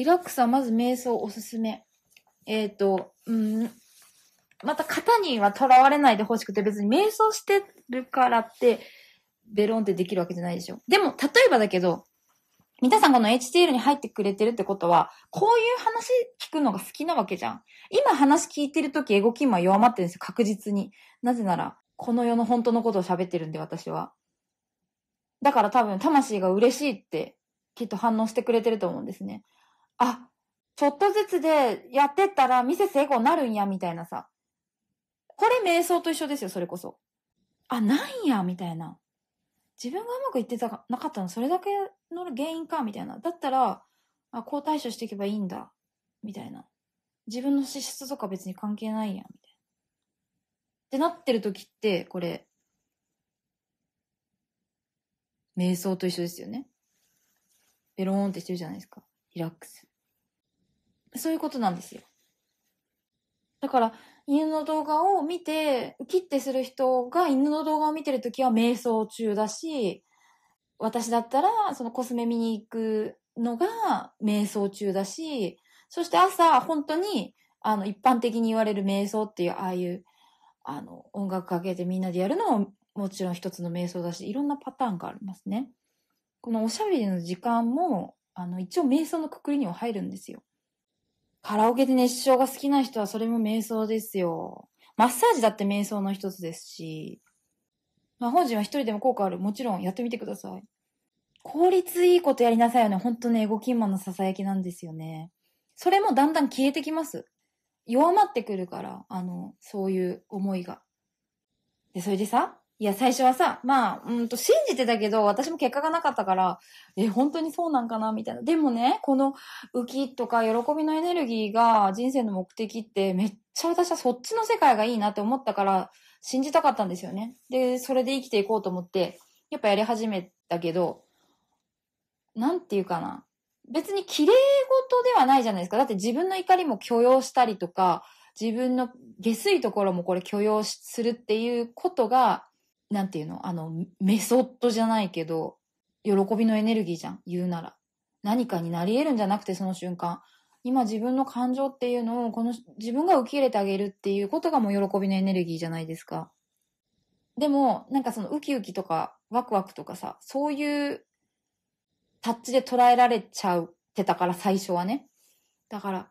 リラックスはまず瞑想おすすめ。えっ、ー、と、うん、また型にはとらわれないでほしくて別に瞑想してるからって、ベロンってできるわけじゃないでしょ。でも、例えばだけど、皆さんこの HTL に入ってくれてるってことは、こういう話聞くのが好きなわけじゃん。今話聞いてるとき、エゴキン弱まってるんですよ、確実に。なぜなら、この世の本当のことを喋ってるんで、私は。だから多分、魂が嬉しいって、きっと反応してくれてると思うんですね。あ、ちょっとずつでやってったら店成功なるんや、みたいなさ。これ瞑想と一緒ですよ、それこそ。あ、ないんや、みたいな。自分がうまくいってたなかったの、それだけの原因か、みたいな。だったら、あ、こう対処していけばいいんだ、みたいな。自分の資質とか別に関係ないやん、みたいな。ってなってる時って、これ、瞑想と一緒ですよね。ベローンってしてるじゃないですか。リラックス。そういうことなんですよ。だから、犬の動画を見て、切ってする人が犬の動画を見てるときは瞑想中だし、私だったら、そのコスメ見に行くのが瞑想中だし、そして朝、本当に、あの、一般的に言われる瞑想っていう、ああいう、あの、音楽かけてみんなでやるのももちろん一つの瞑想だし、いろんなパターンがありますね。このおしゃべりの時間も、あの、一応瞑想のくくりには入るんですよ。カラオケで熱唱が好きな人はそれも瞑想ですよ。マッサージだって瞑想の一つですし、まあ、本人は一人でも効果ある。もちろんやってみてください。効率いいことやりなさいよね。ほんとね、動きマンの囁きなんですよね。それもだんだん消えてきます。弱まってくるから、あの、そういう思いが。で、それでさ、いや、最初はさ、まあ、うんと、信じてたけど、私も結果がなかったから、え、本当にそうなんかなみたいな。でもね、この浮きとか喜びのエネルギーが人生の目的って、めっちゃ私はそっちの世界がいいなって思ったから、信じたかったんですよね。で、それで生きていこうと思って、やっぱやり始めたけど、なんていうかな。別に綺麗事ではないじゃないですか。だって自分の怒りも許容したりとか、自分の下水ところもこれ許容するっていうことが、なんていうのあの、メソッドじゃないけど、喜びのエネルギーじゃん、言うなら。何かになり得るんじゃなくて、その瞬間。今自分の感情っていうのを、この自分が受け入れてあげるっていうことがもう喜びのエネルギーじゃないですか。でも、なんかそのウキウキとかワクワクとかさ、そういうタッチで捉えられちゃってたから、最初はね。だから、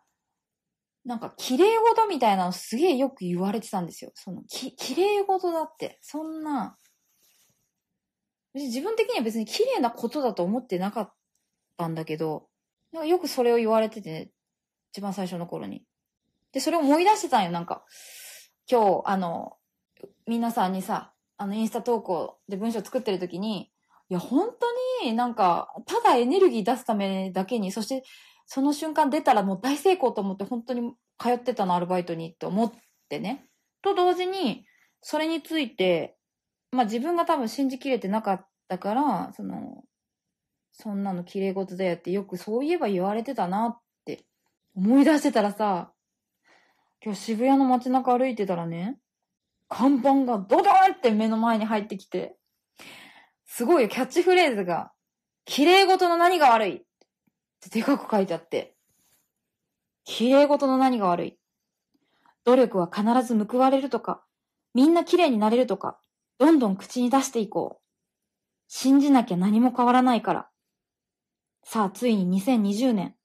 なんか、綺麗事みたいなのすげえよく言われてたんですよ。その、き、綺麗事だって。そんな、自分的には別に綺麗なことだと思ってなかったんだけど、なんかよくそれを言われてて、ね、一番最初の頃に。で、それを思い出してたんよ、なんか。今日、あの、皆さんにさ、あの、インスタ投稿で文章作ってる時に、いや、本当になんか、ただエネルギー出すためだけに、そしてその瞬間出たらもう大成功と思って本当に通ってたの、アルバイトにって思ってね。と同時に、それについて、まあ自分が多分信じきれてなかったから、その、そんなの綺麗事だよってよくそういえば言われてたなって思い出してたらさ、今日渋谷の街中歩いてたらね、看板がドドンって目の前に入ってきて、すごいキャッチフレーズが、綺麗事の何が悪いってでかく書いてあって。綺麗事の何が悪い。努力は必ず報われるとか、みんな綺麗になれるとか、どんどん口に出していこう。信じなきゃ何も変わらないから。さあ、ついに2020年。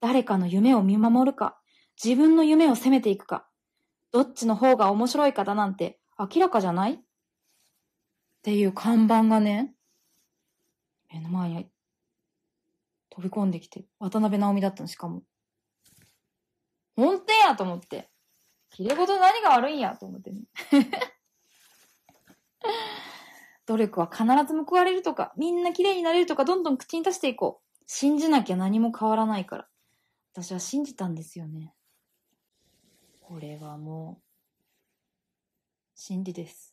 誰かの夢を見守るか、自分の夢を責めていくか、どっちの方が面白いかだなんて明らかじゃないっていう看板がね、目の前に飛び込んできて、渡辺直美だったの、しかも。本当やと思って。切れ事何が悪いんやと思ってね。努力は必ず報われるとか、みんな綺麗になれるとか、どんどん口に出していこう。信じなきゃ何も変わらないから。私は信じたんですよね。これはもう、真理です。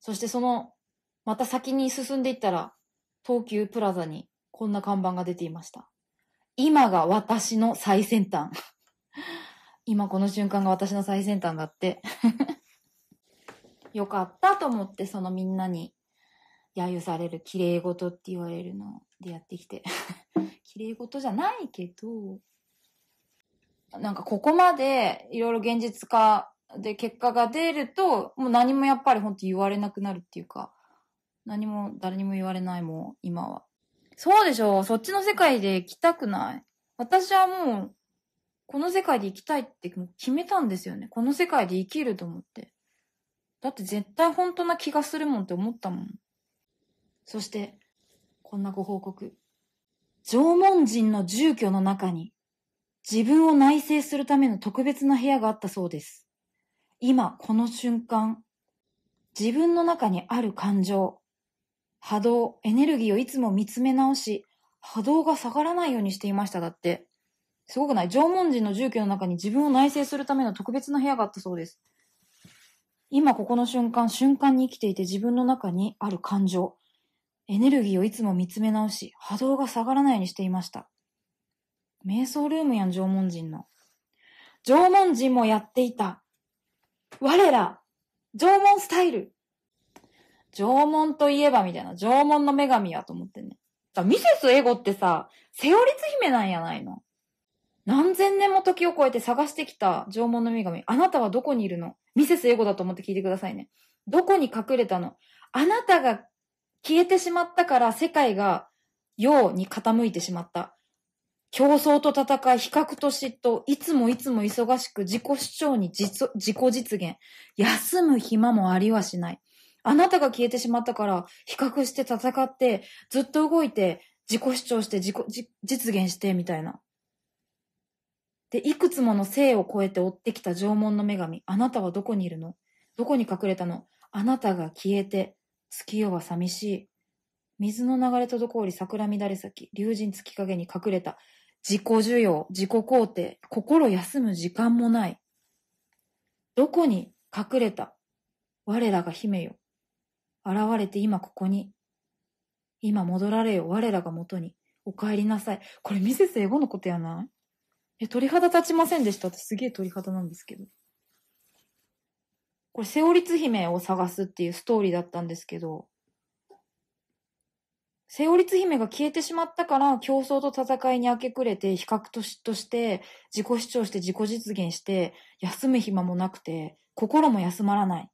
そしてその、また先に進んでいったら、東急プラザにこんな看板が出ていました。今が私の最先端。今この瞬間が私の最先端だって よかったと思って、そのみんなに、揶揄される綺麗事って言われるのでやってきて。綺麗事じゃないけど、なんかここまでいろいろ現実化で結果が出ると、もう何もやっぱり本当言われなくなるっていうか、何も誰にも言われないもん、今は。そうでしょう。そっちの世界で行きたくない。私はもう、この世界で行きたいってもう決めたんですよね。この世界で生きると思って。だって絶対本当な気がするもんって思ったもん。そして、こんなご報告。縄文人の住居の中に、自分を内省するための特別な部屋があったそうです。今、この瞬間、自分の中にある感情、波動、エネルギーをいつも見つめ直し、波動が下がらないようにしていました。だって。すごくない縄文人の住居の中に自分を内省するための特別な部屋があったそうです。今ここの瞬間、瞬間に生きていて自分の中にある感情、エネルギーをいつも見つめ直し、波動が下がらないようにしていました。瞑想ルームやん、縄文人の。縄文人もやっていた。我ら、縄文スタイル。縄文といえばみたいな、縄文の女神やと思ってね。だミセスエゴってさ、セオリツ姫なんやないの何千年も時を超えて探してきた縄文の女神。あなたはどこにいるのミセスエゴだと思って聞いてくださいね。どこに隠れたのあなたが消えてしまったから世界が陽に傾いてしまった。競争と戦い、比較と嫉妬、いつもいつも忙しく自己主張に自己実現。休む暇もありはしない。あなたが消えてしまったから、比較して戦って、ずっと動いて、自己主張して、自己、実現して、みたいな。で、いくつもの性を超えて追ってきた縄文の女神。あなたはどこにいるのどこに隠れたのあなたが消えて、月夜は寂しい。水の流れ滞り桜乱れ咲き、竜神月影に隠れた。自己需要、自己肯定、心休む時間もない。どこに隠れた我らが姫よ。現れて今ここに。今戻られよ、我らが元に。お帰りなさい。これミセス英語のことやないえ、鳥肌立ちませんでしたってすげえ鳥肌なんですけど。これ、セオリツ姫を探すっていうストーリーだったんですけど、セオリツ姫が消えてしまったから競争と戦いに明け暮れて比較と嫉妬して自己主張して自己実現して休む暇もなくて心も休まらない。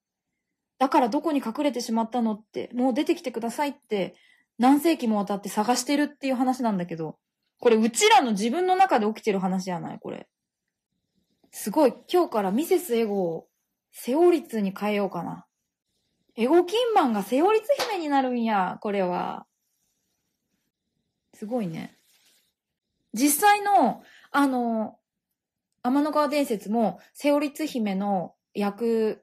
だからどこに隠れてしまったのって、もう出てきてくださいって、何世紀もわたって探してるっていう話なんだけど、これうちらの自分の中で起きてる話じゃないこれ。すごい、今日からミセスエゴをセオリツに変えようかな。エゴキンマンがセオリツ姫になるんや、これは。すごいね。実際の、あの、天の川伝説も、セオリツ姫の役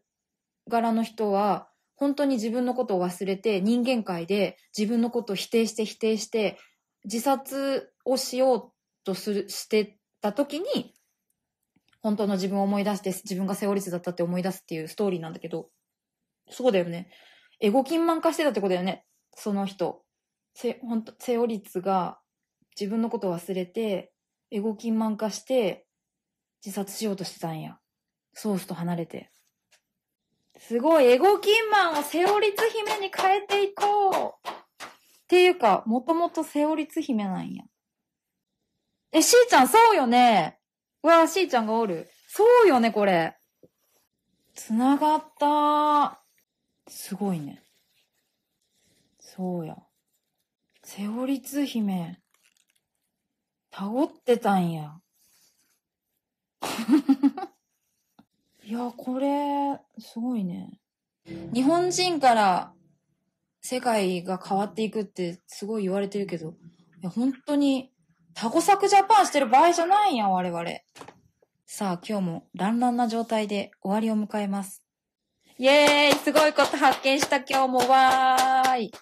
柄の人は、本当に自分のことを忘れて、人間界で自分のことを否定して否定して、自殺をしようとする、してた時に、本当の自分を思い出して、自分がセオリスだったって思い出すっていうストーリーなんだけど、そうだよね。エゴ金満化してたってことだよね。その人。せ、本当セオリスが自分のことを忘れて、エゴ金満化して、自殺しようとしてたんや。ソースと離れて。すごい、エゴキンマンをセオリツ姫に変えていこう。っていうか、もともとセオリツ姫なんや。え、しーちゃん、そうよね。うわ、しーちゃんがおる。そうよね、これ。つながったすごいね。そうや。セオリツ姫。たごってたんや。いや、これ、すごいね。日本人から世界が変わっていくってすごい言われてるけど、いや本当にタコ作ジャパンしてる場合じゃないんや、我々。さあ、今日も乱ンな状態で終わりを迎えます。イエーイすごいこと発見した今日もわーい